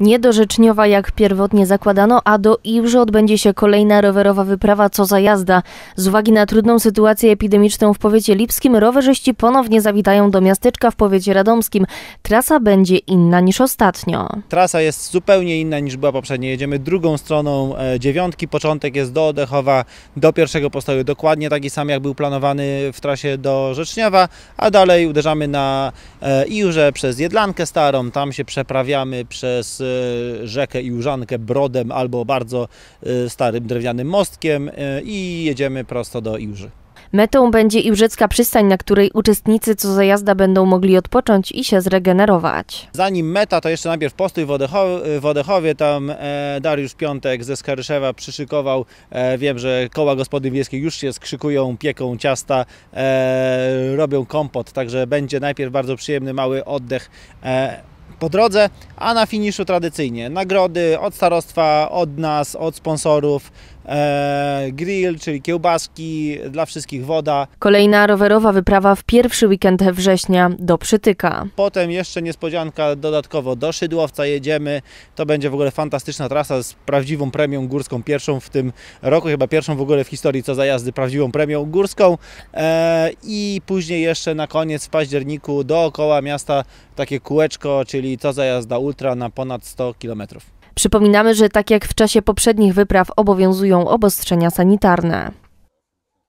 Nie do Rzeczniowa, jak pierwotnie zakładano, a do Iłży odbędzie się kolejna rowerowa wyprawa Co za jazda. Z uwagi na trudną sytuację epidemiczną w powiecie lipskim, rowerzyści ponownie zawitają do miasteczka w powiecie radomskim. Trasa będzie inna niż ostatnio. Trasa jest zupełnie inna niż była poprzednio. Jedziemy drugą stroną e, dziewiątki, początek jest do Odechowa, do pierwszego postoju. Dokładnie taki sam, jak był planowany w trasie do Rzeczniowa, a dalej uderzamy na e, Iwrze przez Jedlankę Starą, tam się przeprawiamy przez Y, rzekę i Jużankę brodem albo bardzo y, starym drewnianym mostkiem y, i jedziemy prosto do Iłży. Metą będzie Iłżycka przystań, na której uczestnicy co za jazda będą mogli odpocząć i się zregenerować. Zanim meta, to jeszcze najpierw postój w, w Odechowie. Tam e, Dariusz Piątek ze Skaryszewa przyszykował. E, wiem, że koła gospody wiejskiej już się skrzykują, pieką ciasta, e, robią kompot, także będzie najpierw bardzo przyjemny mały oddech e, po drodze, a na finiszu tradycyjnie nagrody od starostwa, od nas, od sponsorów, e, grill, czyli kiełbaski, dla wszystkich woda. Kolejna rowerowa wyprawa w pierwszy weekend września do Przytyka. Potem jeszcze niespodzianka dodatkowo do Szydłowca jedziemy. To będzie w ogóle fantastyczna trasa z prawdziwą premią górską, pierwszą w tym roku, chyba pierwszą w ogóle w historii co za jazdy prawdziwą premią górską. E, I później jeszcze na koniec w październiku dookoła miasta takie kółeczko, czyli czyli to zajazda ultra na ponad 100 km. Przypominamy, że tak jak w czasie poprzednich wypraw obowiązują obostrzenia sanitarne.